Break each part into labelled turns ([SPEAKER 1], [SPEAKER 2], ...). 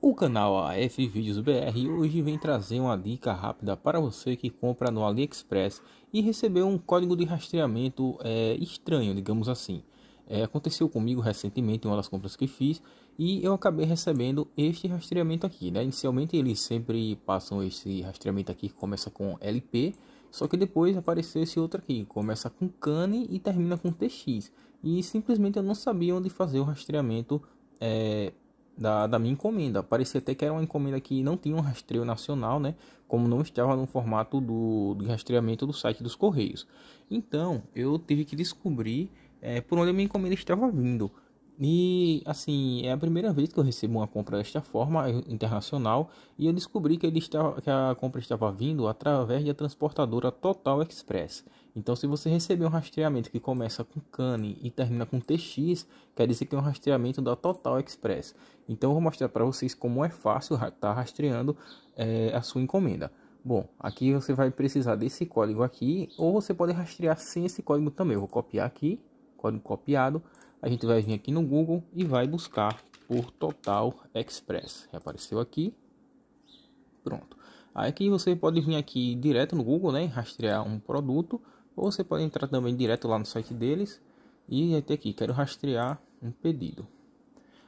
[SPEAKER 1] O canal AF Vídeos BR hoje vem trazer uma dica rápida para você que compra no AliExpress e recebeu um código de rastreamento é, estranho, digamos assim. É, aconteceu comigo recentemente em uma das compras que fiz e eu acabei recebendo este rastreamento aqui. Né? Inicialmente eles sempre passam esse rastreamento aqui que começa com LP só que depois apareceu esse outro aqui, começa com Cane e termina com TX. E simplesmente eu não sabia onde fazer o rastreamento é, da, da minha encomenda. Parecia até que era uma encomenda que não tinha um rastreio nacional, né? Como não estava no formato do, do rastreamento do site dos Correios. Então eu tive que descobrir é, por onde a minha encomenda estava vindo. E assim, é a primeira vez que eu recebo uma compra desta forma eh, internacional e eu descobri que, ele estava, que a compra estava vindo através da transportadora Total Express. Então, se você receber um rastreamento que começa com Cane e termina com TX, quer dizer que é um rastreamento da Total Express. Então, eu vou mostrar para vocês como é fácil estar tá rastreando é, a sua encomenda. Bom, aqui você vai precisar desse código aqui, ou você pode rastrear sem esse código também. Eu vou copiar aqui, código copiado a gente vai vir aqui no Google e vai buscar por Total Express. apareceu aqui. Pronto. Aqui você pode vir aqui direto no Google, né, rastrear um produto, ou você pode entrar também direto lá no site deles e até aqui, quero rastrear um pedido.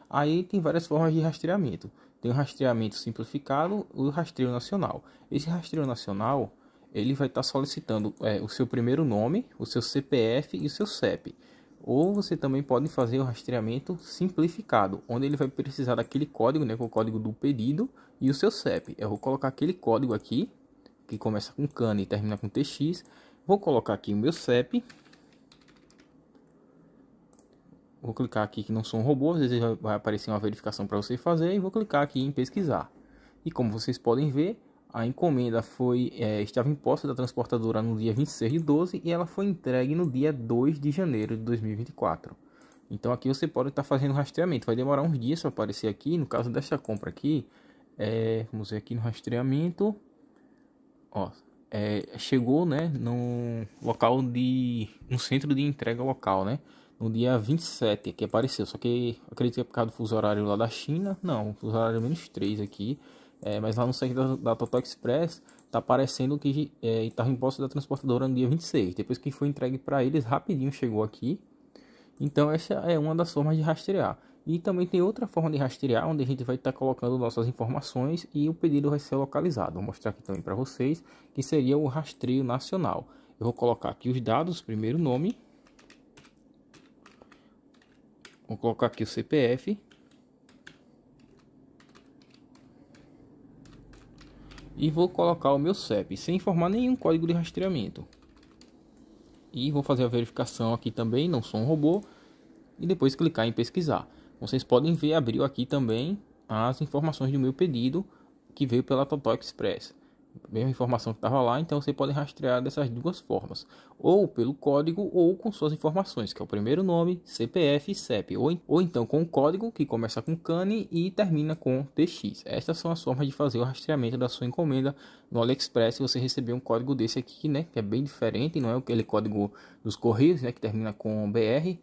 [SPEAKER 1] Aí tem várias formas de rastreamento. Tem o rastreamento simplificado e o rastreio nacional. Esse rastreio nacional, ele vai estar tá solicitando é, o seu primeiro nome, o seu CPF e o seu CEP. Ou você também pode fazer o rastreamento simplificado, onde ele vai precisar daquele código, né, com é o código do pedido e o seu CEP. Eu vou colocar aquele código aqui, que começa com CAN e termina com TX. Vou colocar aqui o meu CEP. Vou clicar aqui que não sou um robô, às vezes vai aparecer uma verificação para você fazer e vou clicar aqui em pesquisar. E como vocês podem ver, a encomenda foi é, estava em posse da transportadora no dia 26 de 12 e ela foi entregue no dia 2 de janeiro de 2024. Então aqui você pode estar tá fazendo rastreamento, vai demorar uns dias para aparecer aqui. No caso desta compra aqui, é, vamos ver aqui no rastreamento, ó, é, chegou, né, no local de um centro de entrega local, né, no dia 27 que apareceu. Só que acredito que é por causa do fuso horário lá da China, não, fuso horário menos 3 aqui. É, mas lá no site da, da Total Express tá aparecendo que é, estava em posse da transportadora no dia 26. Depois que foi entregue para eles, rapidinho chegou aqui. Então essa é uma das formas de rastrear. E também tem outra forma de rastrear, onde a gente vai estar tá colocando nossas informações e o pedido vai ser localizado. Vou mostrar aqui também para vocês, que seria o rastreio nacional. Eu vou colocar aqui os dados, primeiro nome. Vou colocar aqui o CPF, e vou colocar o meu CEP sem informar nenhum código de rastreamento. E vou fazer a verificação aqui também, não sou um robô, e depois clicar em pesquisar. Vocês podem ver, abriu aqui também as informações do meu pedido que veio pela Total Express mesma informação que estava lá, então você pode rastrear dessas duas formas, ou pelo código ou com suas informações, que é o primeiro nome, CPF e CEP, ou, ou então com o código que começa com CANI e termina com TX. Estas são as formas de fazer o rastreamento da sua encomenda no AliExpress, você receber um código desse aqui, né, que é bem diferente, não é aquele código dos correios, né, que termina com BR,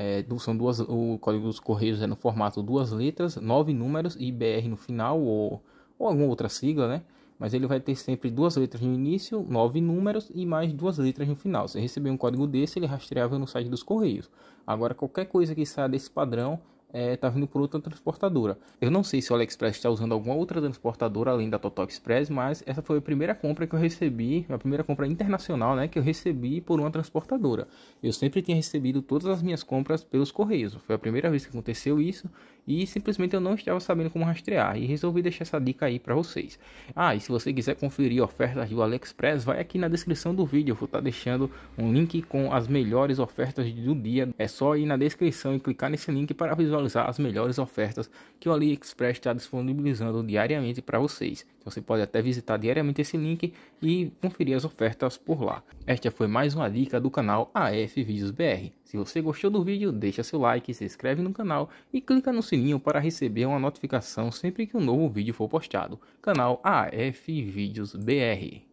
[SPEAKER 1] é, são duas, o código dos correios é no formato duas letras, nove números e BR no final, ou, ou alguma outra sigla, né, mas ele vai ter sempre duas letras no início, nove números e mais duas letras no final. Se receber um código desse, ele é rastreável no site dos Correios. Agora, qualquer coisa que saia desse padrão está é, tá vindo por outra transportadora. Eu não sei se o AliExpress está usando alguma outra transportadora além da Totó Express, mas essa foi a primeira compra que eu recebi, a primeira compra internacional, né, que eu recebi por uma transportadora. Eu sempre tinha recebido todas as minhas compras pelos correios. Foi a primeira vez que aconteceu isso e simplesmente eu não estava sabendo como rastrear e resolvi deixar essa dica aí para vocês. Ah, e se você quiser conferir ofertas do AliExpress, vai aqui na descrição do vídeo, eu vou estar tá deixando um link com as melhores ofertas do dia. É só ir na descrição e clicar nesse link para visualizar valorizar as melhores ofertas que o AliExpress está disponibilizando diariamente para vocês. Então você pode até visitar diariamente esse link e conferir as ofertas por lá. Esta foi mais uma dica do canal AF Vídeos BR. Se você gostou do vídeo, deixa seu like, se inscreve no canal e clica no sininho para receber uma notificação sempre que um novo vídeo for postado. Canal AF Vídeos BR.